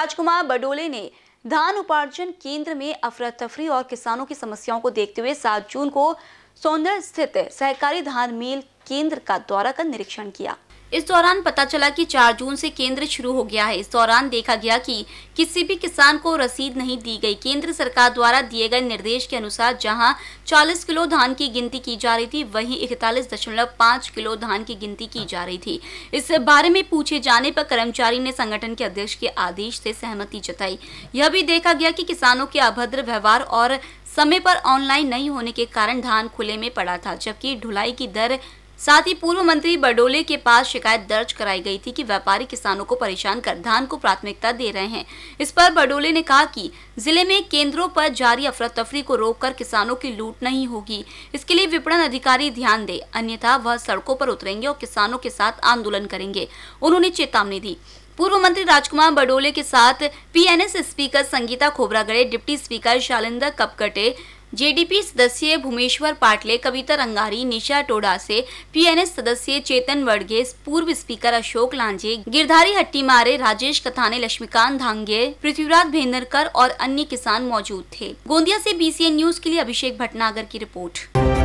राजकुमार बडोले ने धान उपार्जन केंद्र में अफरा तफरी और किसानों की समस्याओं को देखते हुए सात जून को सौंदर्य स्थित सहकारी धान मिल केंद्र का दौरा कर निरीक्षण किया इस दौरान पता चला कि 4 जून से केंद्र शुरू हो गया है इस दौरान देखा गया कि किसी भी किसान को रसीद नहीं दी गई केंद्र सरकार द्वारा दिए गए निर्देश के अनुसार जहां 40 किलो धान की गिनती की जा रही थी वहीं इकतालीस किलो धान की गिनती की जा रही थी इस बारे में पूछे जाने पर कर्मचारी ने संगठन के अध्यक्ष के आदेश से सहमति जताई यह भी देखा गया कि किसानों के अभद्र व्यवहार और समय पर ऑनलाइन नहीं होने के कारण धान खुले में पड़ा था जबकि ढुलाई की दर साथ ही पूर्व मंत्री बडोले के पास शिकायत दर्ज कराई गई थी कि व्यापारी किसानों को परेशान कर धान को प्राथमिकता दे रहे हैं इस पर बडोले ने कहा कि जिले में केंद्रों पर जारी अफरा तफरी को रोककर किसानों की लूट नहीं होगी इसके लिए विपणन अधिकारी ध्यान दे अन्यथा वह सड़कों पर उतरेंगे और किसानों के साथ आंदोलन करेंगे उन्होंने चेतावनी दी पूर्व मंत्री राजकुमार बडोले के साथ PNS speaker Sangeeta Khobragade deputy speaker Shalinder Kapkate JDP सदस्य भूमेश्वर पाटले कविता रंगारी निशा टोडा से पीएनएस सदस्य चेतन वर्गे पूर्व स्पीकर अशोक लांजे गिरधारी हट्टी मारे राजेश कथाने लक्ष्मीकांत धांगे पृथ्वीराज भेंदरकर और अन्य किसान मौजूद थे गोंदिया से बीसीएन न्यूज के लिए अभिषेक भटनागर की रिपोर्ट